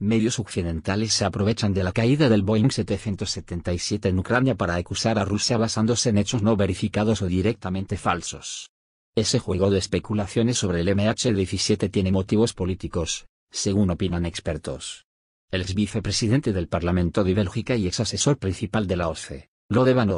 medios occidentales se aprovechan de la caída del Boeing 777 en Ucrania para acusar a Rusia basándose en hechos no verificados o directamente falsos. Ese juego de especulaciones sobre el MH17 tiene motivos políticos, según opinan expertos. El ex vicepresidente del Parlamento de Bélgica y exasesor principal de la OCE, Lode Van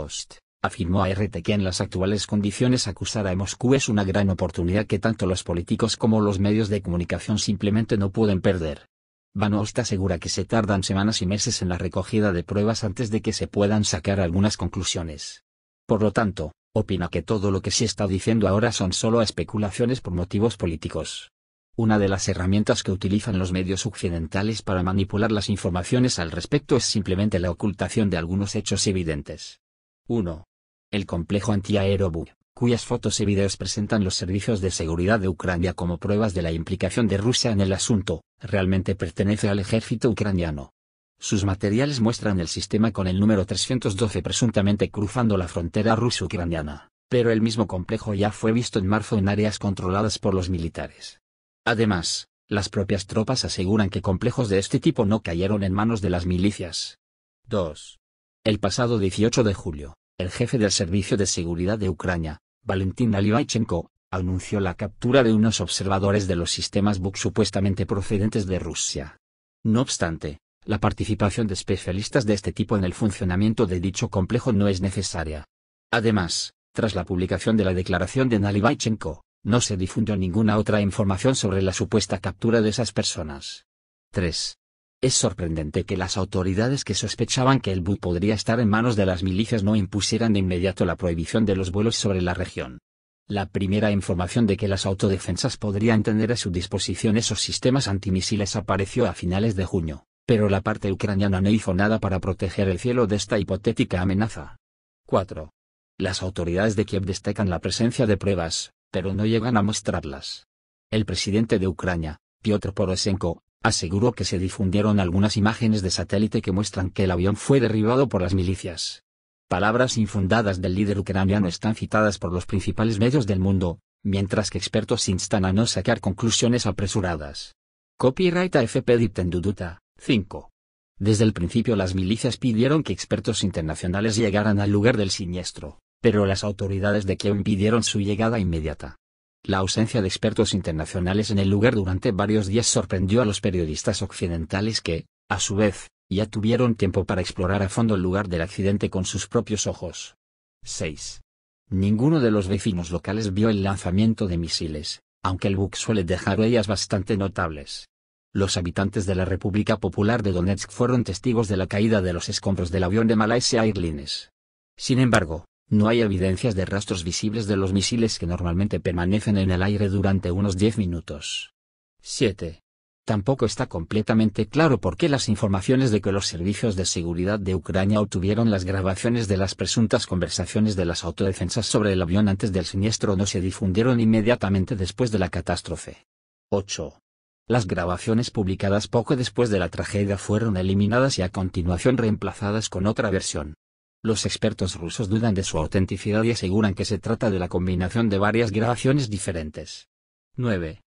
afirmó a RT que en las actuales condiciones acusar a Moscú es una gran oportunidad que tanto los políticos como los medios de comunicación simplemente no pueden perder. Banost asegura que se tardan semanas y meses en la recogida de pruebas antes de que se puedan sacar algunas conclusiones. Por lo tanto, opina que todo lo que se está diciendo ahora son solo especulaciones por motivos políticos. Una de las herramientas que utilizan los medios occidentales para manipular las informaciones al respecto es simplemente la ocultación de algunos hechos evidentes. 1. El complejo BUG cuyas fotos y videos presentan los servicios de seguridad de Ucrania como pruebas de la implicación de Rusia en el asunto, realmente pertenece al ejército ucraniano. Sus materiales muestran el sistema con el número 312 presuntamente cruzando la frontera ruso-ucraniana, pero el mismo complejo ya fue visto en marzo en áreas controladas por los militares. Además, las propias tropas aseguran que complejos de este tipo no cayeron en manos de las milicias. 2. El pasado 18 de julio, el jefe del Servicio de Seguridad de Ucrania, Valentín Nalibaychenko, anunció la captura de unos observadores de los sistemas Buk supuestamente procedentes de Rusia. No obstante, la participación de especialistas de este tipo en el funcionamiento de dicho complejo no es necesaria. Además, tras la publicación de la declaración de Nalibaychenko, no se difundió ninguna otra información sobre la supuesta captura de esas personas. 3. Es sorprendente que las autoridades que sospechaban que el Bu podría estar en manos de las milicias no impusieran de inmediato la prohibición de los vuelos sobre la región. La primera información de que las autodefensas podrían tener a su disposición esos sistemas antimisiles apareció a finales de junio, pero la parte ucraniana no hizo nada para proteger el cielo de esta hipotética amenaza. 4. Las autoridades de Kiev destacan la presencia de pruebas, pero no llegan a mostrarlas. El presidente de Ucrania, Piotr Poroshenko, aseguró que se difundieron algunas imágenes de satélite que muestran que el avión fue derribado por las milicias. Palabras infundadas del líder ucraniano están citadas por los principales medios del mundo, mientras que expertos instan a no sacar conclusiones apresuradas. Copyright AFP Duduta 5. Desde el principio las milicias pidieron que expertos internacionales llegaran al lugar del siniestro, pero las autoridades de Kiev pidieron su llegada inmediata. La ausencia de expertos internacionales en el lugar durante varios días sorprendió a los periodistas occidentales que, a su vez, ya tuvieron tiempo para explorar a fondo el lugar del accidente con sus propios ojos. 6. Ninguno de los vecinos locales vio el lanzamiento de misiles, aunque el buque suele dejar huellas bastante notables. Los habitantes de la República Popular de Donetsk fueron testigos de la caída de los escombros del avión de Malaysia Airlines. Sin embargo, no hay evidencias de rastros visibles de los misiles que normalmente permanecen en el aire durante unos 10 minutos. 7. Tampoco está completamente claro por qué las informaciones de que los servicios de seguridad de Ucrania obtuvieron las grabaciones de las presuntas conversaciones de las autodefensas sobre el avión antes del siniestro no se difundieron inmediatamente después de la catástrofe. 8. Las grabaciones publicadas poco después de la tragedia fueron eliminadas y a continuación reemplazadas con otra versión, los expertos rusos dudan de su autenticidad y aseguran que se trata de la combinación de varias grabaciones diferentes. 9.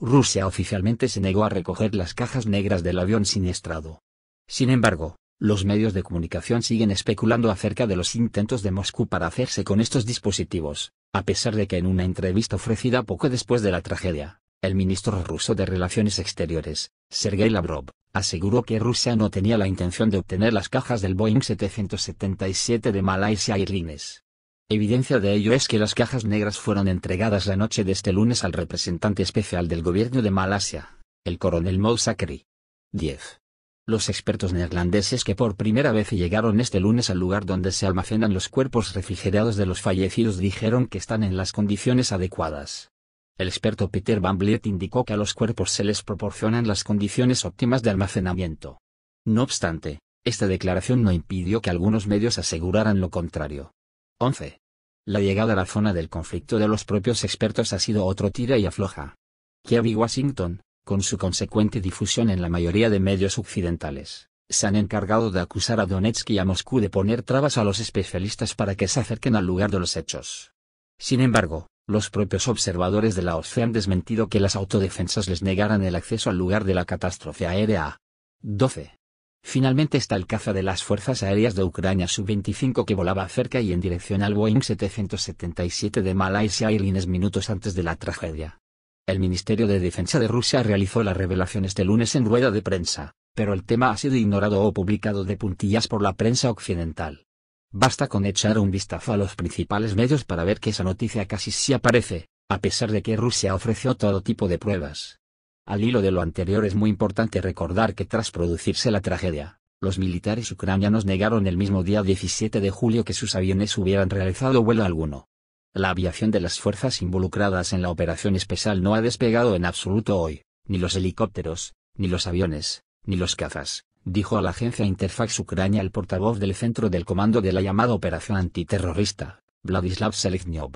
Rusia oficialmente se negó a recoger las cajas negras del avión siniestrado. Sin embargo, los medios de comunicación siguen especulando acerca de los intentos de Moscú para hacerse con estos dispositivos, a pesar de que en una entrevista ofrecida poco después de la tragedia, el ministro ruso de Relaciones Exteriores, Sergei Lavrov, aseguró que Rusia no tenía la intención de obtener las cajas del Boeing 777 de Malaysia Airlines. Evidencia de ello es que las cajas negras fueron entregadas la noche de este lunes al representante especial del gobierno de Malasia, el coronel Mousakri. 10. Los expertos neerlandeses que por primera vez llegaron este lunes al lugar donde se almacenan los cuerpos refrigerados de los fallecidos dijeron que están en las condiciones adecuadas. El experto Peter Van indicó que a los cuerpos se les proporcionan las condiciones óptimas de almacenamiento. No obstante, esta declaración no impidió que algunos medios aseguraran lo contrario. 11. La llegada a la zona del conflicto de los propios expertos ha sido otro tira y afloja. y Washington, con su consecuente difusión en la mayoría de medios occidentales, se han encargado de acusar a Donetsk y a Moscú de poner trabas a los especialistas para que se acerquen al lugar de los hechos. Sin embargo, los propios observadores de la OSCE han desmentido que las autodefensas les negaran el acceso al lugar de la catástrofe aérea. 12. Finalmente está el caza de las Fuerzas Aéreas de Ucrania sub 25 que volaba cerca y en dirección al Boeing 777 de Malaysia Airlines minutos antes de la tragedia. El Ministerio de Defensa de Rusia realizó la revelación este lunes en rueda de prensa, pero el tema ha sido ignorado o publicado de puntillas por la prensa occidental. Basta con echar un vistazo a los principales medios para ver que esa noticia casi sí aparece, a pesar de que Rusia ofreció todo tipo de pruebas. Al hilo de lo anterior es muy importante recordar que tras producirse la tragedia, los militares ucranianos negaron el mismo día 17 de julio que sus aviones hubieran realizado vuelo alguno. La aviación de las fuerzas involucradas en la operación especial no ha despegado en absoluto hoy, ni los helicópteros, ni los aviones, ni los cazas, dijo a la agencia Interfax Ucrania el portavoz del centro del comando de la llamada Operación Antiterrorista, Vladislav Seleznyov.